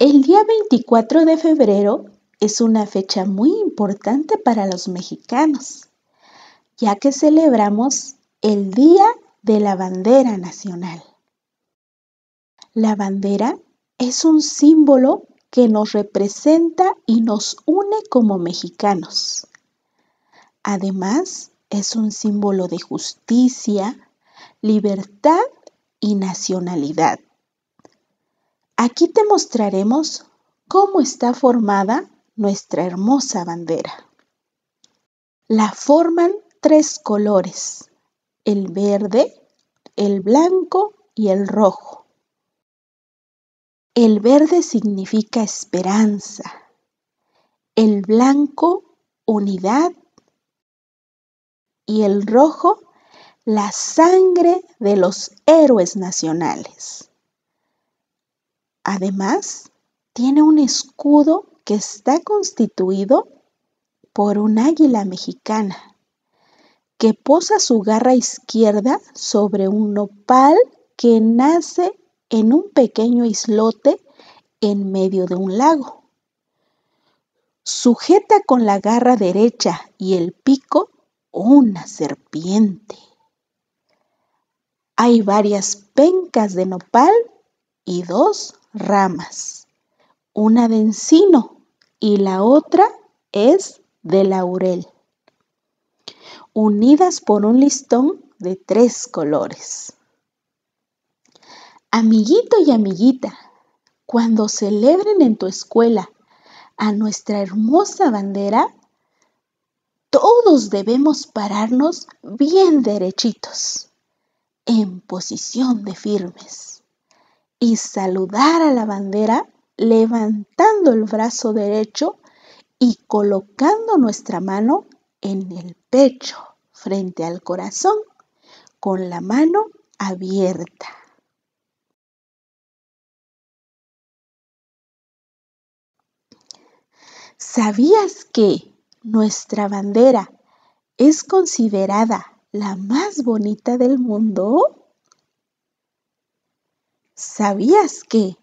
El día 24 de febrero es una fecha muy importante para los mexicanos, ya que celebramos el Día de la Bandera Nacional. La bandera es un símbolo que nos representa y nos une como mexicanos. Además, es un símbolo de justicia, libertad y nacionalidad. Aquí te mostraremos cómo está formada nuestra hermosa bandera. La forman tres colores, el verde, el blanco y el rojo. El verde significa esperanza, el blanco unidad y el rojo la sangre de los héroes nacionales. Además, tiene un escudo que está constituido por un águila mexicana que posa su garra izquierda sobre un nopal que nace en un pequeño islote en medio de un lago. Sujeta con la garra derecha y el pico una serpiente. Hay varias pencas de nopal y dos ramas, una de encino y la otra es de laurel, unidas por un listón de tres colores. Amiguito y amiguita, cuando celebren en tu escuela a nuestra hermosa bandera, todos debemos pararnos bien derechitos, en posición de firmes y saludar a la bandera levantando el brazo derecho y colocando nuestra mano en el pecho frente al corazón con la mano abierta. ¿Sabías que nuestra bandera es considerada la más bonita del mundo? ¿Sabías que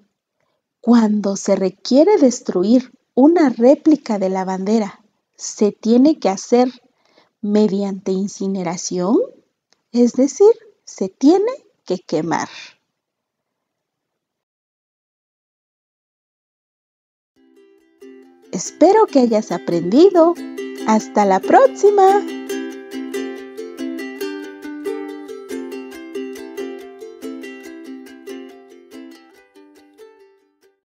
cuando se requiere destruir una réplica de la bandera, se tiene que hacer mediante incineración? Es decir, se tiene que quemar. Espero que hayas aprendido. Hasta la próxima.